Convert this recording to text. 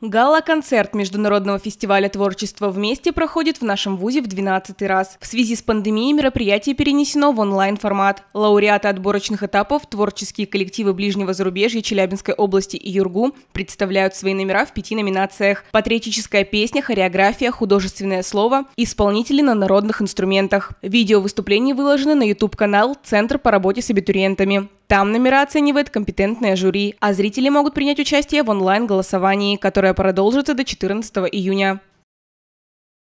Гала-концерт Международного фестиваля творчества «Вместе» проходит в нашем ВУЗе в 12 раз. В связи с пандемией мероприятие перенесено в онлайн-формат. Лауреаты отборочных этапов, творческие коллективы ближнего зарубежья Челябинской области и Юргу представляют свои номера в пяти номинациях. Патриотическая песня, хореография, художественное слово, исполнители на народных инструментах. Видео выступлений выложены на YouTube-канал «Центр по работе с абитуриентами». Там номера оценивает компетентное жюри, а зрители могут принять участие в онлайн-голосовании, которое продолжится до 14 июня.